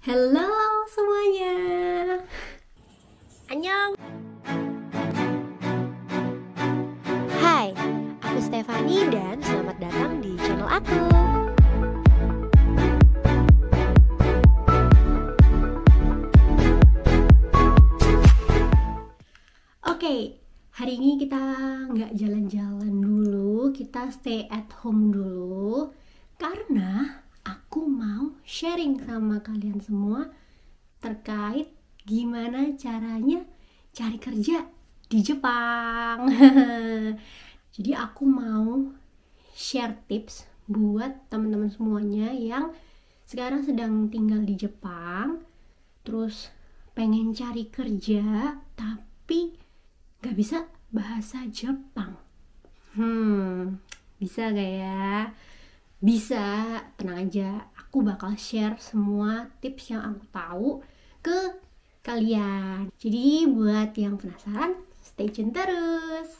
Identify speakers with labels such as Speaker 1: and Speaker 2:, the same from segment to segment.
Speaker 1: Hello semuanya. Annyeong. Hai, aku Stefani dan selamat datang di channel aku. Oke, hari ini kita nggak jalan-jalan dulu, kita stay at home dulu sharing sama kalian semua terkait gimana caranya cari kerja di Jepang. Jadi aku mau share tips buat teman-teman semuanya yang sekarang sedang tinggal di Jepang, terus pengen cari kerja tapi gak bisa bahasa Jepang. Hmm, bisa gak ya? Bisa, tenang aja aku bakal share semua tips yang aku tahu ke kalian. Jadi buat yang penasaran, stay tune terus.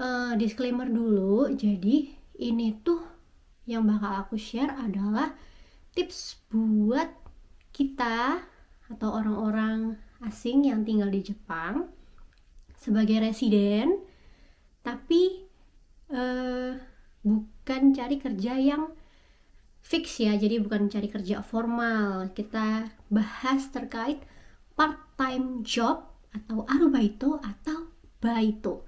Speaker 1: Uh, disclaimer dulu, jadi ini tuh yang bakal aku share adalah tips buat kita atau orang-orang asing yang tinggal di Jepang sebagai residen, tapi uh, bukan cari kerja yang fix ya, jadi bukan cari kerja formal. Kita bahas terkait part-time job atau arubaito atau baito.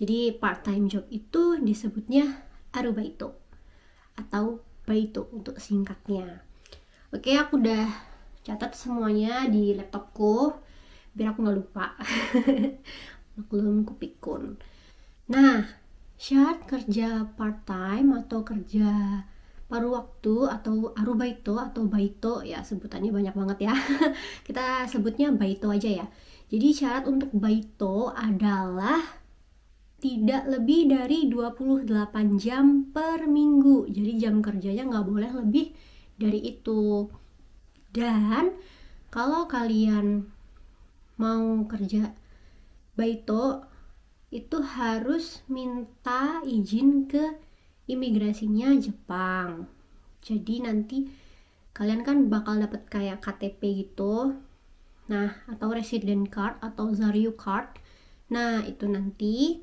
Speaker 1: Jadi part-time job itu disebutnya arubaito atau baito untuk singkatnya. Oke, aku udah catat semuanya di laptopku biar aku nggak lupa. Maklum kupikun. Nah, syarat kerja part-time atau kerja paruh waktu atau arubaito atau baito ya sebutannya banyak banget ya kita sebutnya baito aja ya jadi syarat untuk baito adalah tidak lebih dari 28 jam per minggu jadi jam kerjanya nggak boleh lebih dari itu dan kalau kalian mau kerja baito itu harus minta izin ke imigrasinya Jepang jadi nanti kalian kan bakal dapat kayak KTP gitu nah atau resident card atau Zaryu card nah itu nanti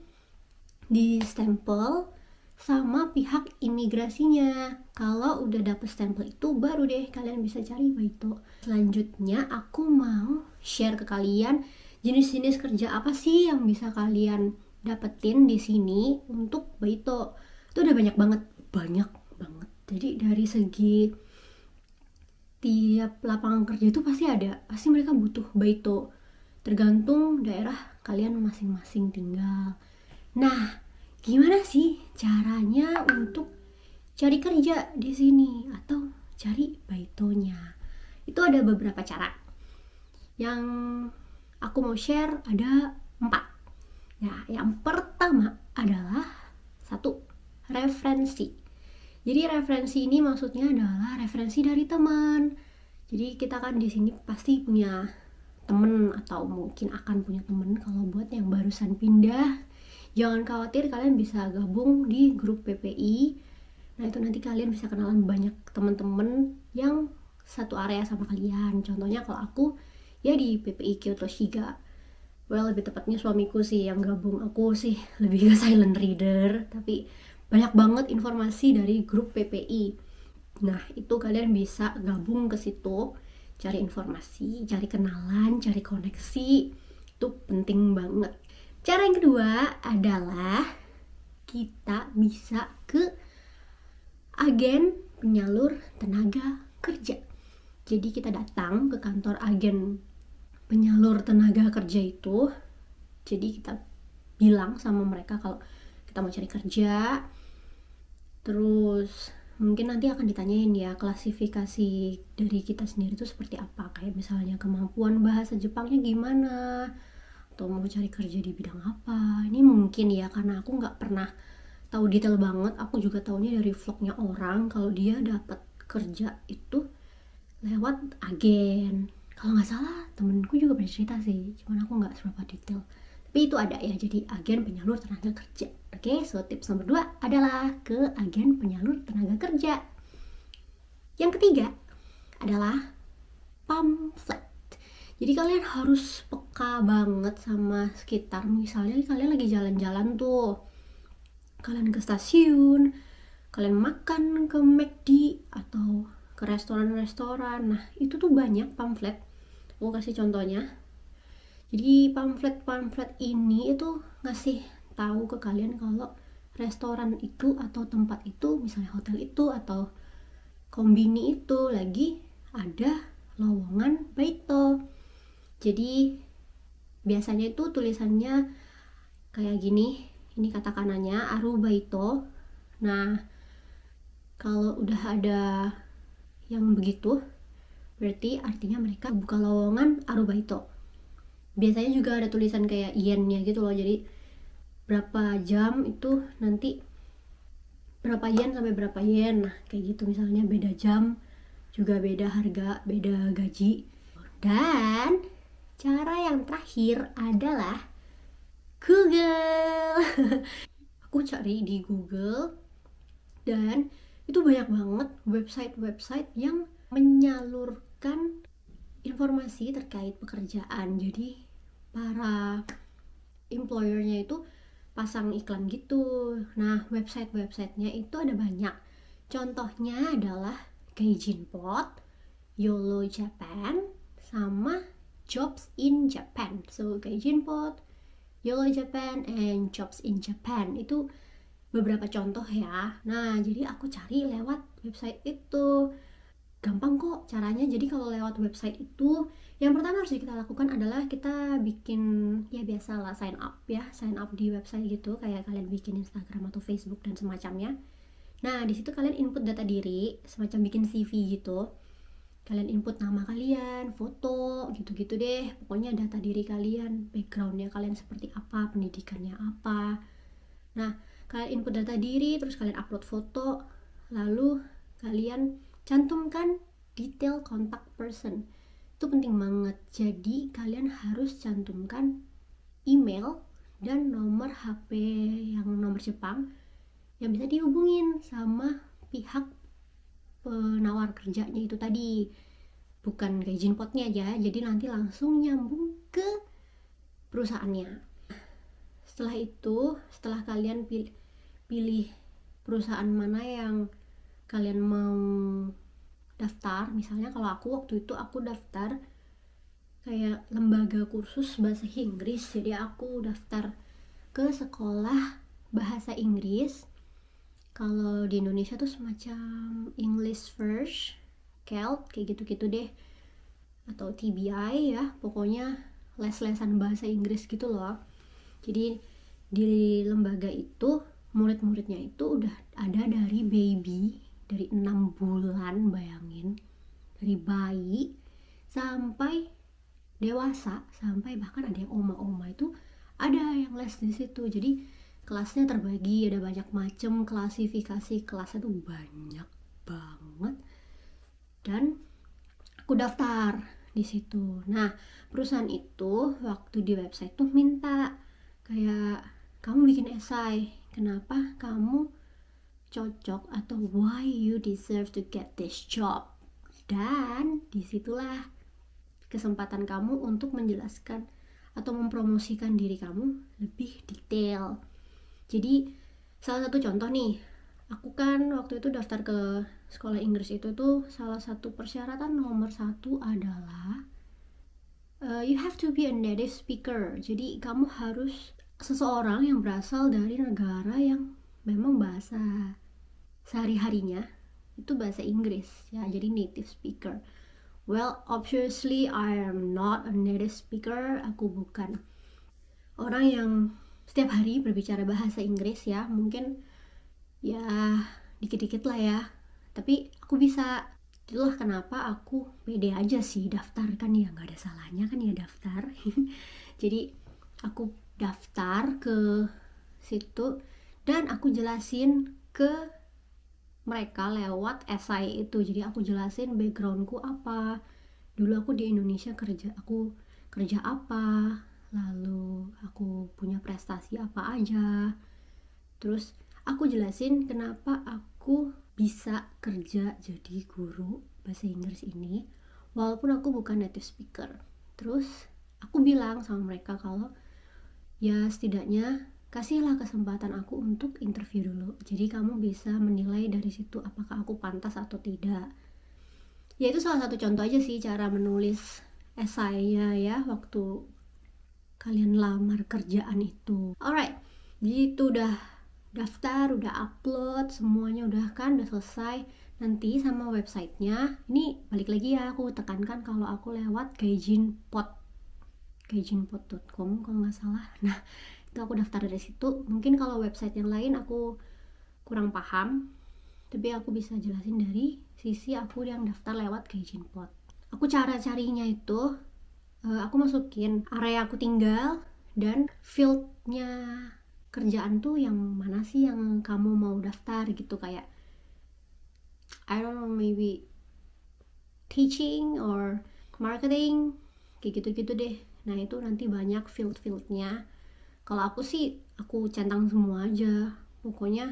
Speaker 1: di stempel sama pihak imigrasinya. Kalau udah dapet stempel itu baru deh kalian bisa cari Baito. Selanjutnya aku mau share ke kalian jenis-jenis kerja apa sih yang bisa kalian dapetin di sini untuk Baito itu udah banyak banget banyak banget jadi dari segi tiap lapangan kerja itu pasti ada pasti mereka butuh baito tergantung daerah kalian masing-masing tinggal nah gimana sih caranya untuk cari kerja di sini atau cari baitonya itu ada beberapa cara yang aku mau share ada empat ya yang pertama adalah satu referensi. Jadi referensi ini maksudnya adalah referensi dari teman. Jadi kita kan di sini pasti punya temen atau mungkin akan punya temen kalau buat yang barusan pindah jangan khawatir kalian bisa gabung di grup PPI nah itu nanti kalian bisa kenalan banyak temen-temen yang satu area sama kalian contohnya kalau aku ya di PPI Kyoto Shiga well lebih tepatnya suamiku sih yang gabung aku sih lebih ke silent reader tapi banyak banget informasi dari grup PPI nah itu kalian bisa gabung ke situ cari informasi cari kenalan cari koneksi itu penting banget cara yang kedua adalah kita bisa ke agen penyalur tenaga kerja jadi kita datang ke kantor agen penyalur tenaga kerja itu jadi kita bilang sama mereka kalau kita mau cari kerja terus mungkin nanti akan ditanyain ya klasifikasi dari kita sendiri itu seperti apa kayak misalnya kemampuan bahasa Jepangnya gimana atau mau cari kerja di bidang apa ini mungkin ya karena aku nggak pernah tahu detail banget aku juga tahunya dari vlognya orang kalau dia dapat kerja itu lewat agen kalau nggak salah temenku juga bercerita sih cuman aku nggak seberapa detail itu ada ya, jadi agen penyalur tenaga kerja. Oke, okay, so tips nomor dua adalah ke agen penyalur tenaga kerja. Yang ketiga adalah pamflet. Jadi kalian harus peka banget sama sekitar. Misalnya kalian lagi jalan-jalan tuh, kalian ke stasiun, kalian makan ke McD atau ke restoran-restoran. Nah, itu tuh banyak pamflet. Aku kasih contohnya jadi pamflet-pamflet ini itu ngasih tahu ke kalian kalau restoran itu atau tempat itu misalnya hotel itu atau kombini itu lagi ada lowongan baito jadi biasanya itu tulisannya kayak gini ini kata kanannya aru baito nah kalau udah ada yang begitu berarti artinya mereka buka lowongan aru baito biasanya juga ada tulisan kayak yennya gitu loh jadi berapa jam itu nanti berapa yen sampai berapa yen nah kayak gitu misalnya beda jam juga beda harga beda gaji dan cara yang terakhir adalah Google aku cari di Google dan itu banyak banget website-website yang menyalurkan informasi terkait pekerjaan jadi para employernya itu pasang iklan gitu. Nah, website-websitenya itu ada banyak. Contohnya adalah Gaijinpot, YOLO Japan, sama Jobs in Japan. So, Gaijinpot, YOLO Japan, and Jobs in Japan. Itu beberapa contoh ya. Nah, jadi aku cari lewat website itu gampang kok caranya jadi kalau lewat website itu yang pertama harus kita lakukan adalah kita bikin ya biasa lah sign up ya sign up di website gitu kayak kalian bikin Instagram atau Facebook dan semacamnya nah di situ kalian input data diri semacam bikin CV gitu kalian input nama kalian foto gitu-gitu deh pokoknya data diri kalian backgroundnya kalian seperti apa pendidikannya apa nah kalian input data diri terus kalian upload foto lalu kalian cantumkan detail kontak person itu penting banget jadi kalian harus cantumkan email dan nomor HP yang nomor Jepang yang bisa dihubungin sama pihak penawar kerjanya itu tadi bukan kayak jinpotnya aja jadi nanti langsung nyambung ke perusahaannya setelah itu setelah kalian pilih, pilih perusahaan mana yang kalian mau daftar misalnya kalau aku waktu itu aku daftar kayak lembaga kursus bahasa Inggris jadi aku daftar ke sekolah bahasa Inggris kalau di Indonesia tuh semacam English First KELT kayak gitu-gitu deh atau TBI ya pokoknya les-lesan bahasa Inggris gitu loh jadi di lembaga itu murid-muridnya itu udah ada dari baby dari enam bulan bayangin dari bayi sampai dewasa sampai bahkan ada yang oma-oma itu ada yang les di situ jadi kelasnya terbagi ada banyak macam klasifikasi kelasnya tuh banyak banget dan aku daftar di situ nah perusahaan itu waktu di website tuh minta kayak kamu bikin esai kenapa kamu cocok atau why you deserve to get this job. Dan disitulah kesempatan kamu untuk menjelaskan atau mempromosikan diri kamu lebih detail. Jadi salah satu contoh nih, aku kan waktu itu daftar ke sekolah Inggris itu tuh salah satu persyaratan nomor satu adalah uh, you have to be a native speaker. Jadi kamu harus seseorang yang berasal dari negara yang memang bahasa sehari-harinya itu bahasa Inggris ya jadi native speaker well obviously I am not a native speaker aku bukan orang yang setiap hari berbicara bahasa Inggris ya mungkin ya dikit-dikit lah ya tapi aku bisa itulah kenapa aku pede aja sih daftar kan ya nggak ada salahnya kan ya daftar jadi aku daftar ke situ dan aku jelasin ke mereka lewat esai itu jadi aku jelasin backgroundku apa dulu aku di Indonesia kerja aku kerja apa lalu aku punya prestasi apa aja terus aku jelasin kenapa aku bisa kerja jadi guru bahasa Inggris ini walaupun aku bukan native speaker terus aku bilang sama mereka kalau ya setidaknya kasihlah kesempatan aku untuk interview dulu jadi kamu bisa menilai dari situ apakah aku pantas atau tidak ya itu salah satu contoh aja sih cara menulis esainya ya waktu kalian lamar kerjaan itu alright jadi itu udah daftar udah upload semuanya udah kan udah selesai nanti sama websitenya ini balik lagi ya aku tekankan kalau aku lewat gaijinpot gaijinpot.com kalau nggak salah nah itu aku daftar dari situ mungkin kalau website yang lain aku kurang paham tapi aku bisa jelasin dari sisi aku yang daftar lewat Gaijin Pot aku cara carinya itu eh, aku masukin area aku tinggal dan fieldnya kerjaan tuh yang mana sih yang kamu mau daftar gitu kayak I don't know maybe teaching or marketing kayak gitu-gitu deh nah itu nanti banyak field-fieldnya kalau aku sih aku centang semua aja pokoknya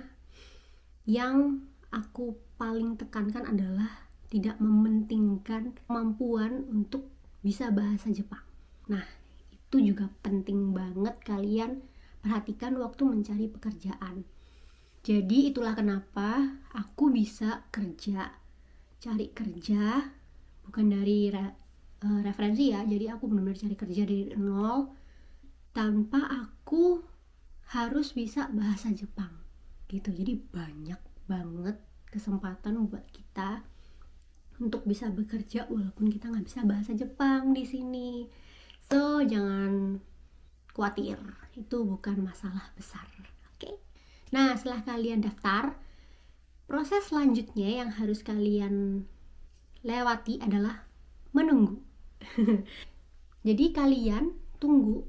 Speaker 1: yang aku paling tekankan adalah tidak mementingkan kemampuan untuk bisa bahasa Jepang nah itu juga penting banget kalian perhatikan waktu mencari pekerjaan jadi itulah kenapa aku bisa kerja cari kerja bukan dari re, eh, referensi ya jadi aku benar-benar cari kerja dari nol tanpa aku harus bisa bahasa Jepang gitu jadi banyak banget kesempatan buat kita untuk bisa bekerja walaupun kita nggak bisa bahasa Jepang di sini so jangan khawatir itu bukan masalah besar oke okay? nah setelah kalian daftar proses selanjutnya yang harus kalian lewati adalah menunggu jadi kalian tunggu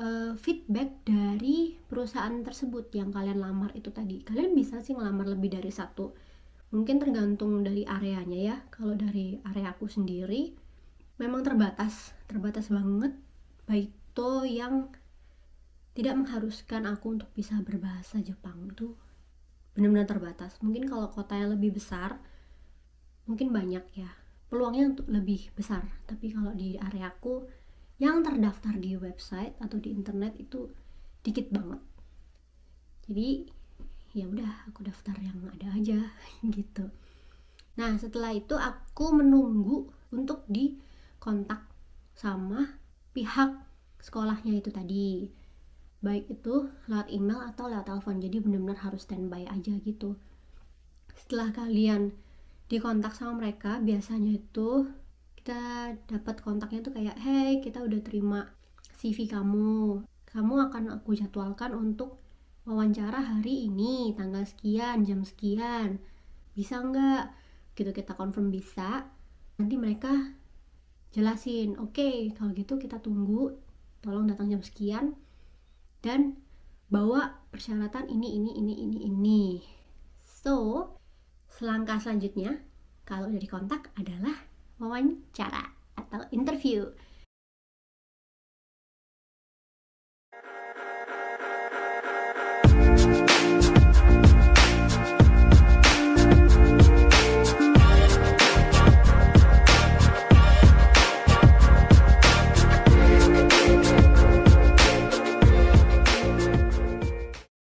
Speaker 1: uh, feedback dari perusahaan tersebut yang kalian lamar itu tadi. Kalian bisa sih ngelamar lebih dari satu. Mungkin tergantung dari areanya ya. Kalau dari area aku sendiri memang terbatas, terbatas banget baik itu yang tidak mengharuskan aku untuk bisa berbahasa Jepang itu benar-benar terbatas. Mungkin kalau kota yang lebih besar mungkin banyak ya peluangnya untuk lebih besar. Tapi kalau di areaku yang terdaftar di website atau di internet itu dikit banget jadi ya udah aku daftar yang ada aja gitu nah setelah itu aku menunggu untuk di kontak sama pihak sekolahnya itu tadi baik itu lewat email atau lewat telepon jadi benar-benar harus standby aja gitu setelah kalian dikontak sama mereka biasanya itu kita dapat kontaknya tuh kayak hey kita udah terima CV kamu kamu akan aku jadwalkan untuk wawancara hari ini tanggal sekian jam sekian bisa nggak gitu kita confirm bisa nanti mereka jelasin oke okay, kalau gitu kita tunggu tolong datang jam sekian dan bawa persyaratan ini ini ini ini ini so selangkah selanjutnya kalau dari kontak adalah wawancara atau interview.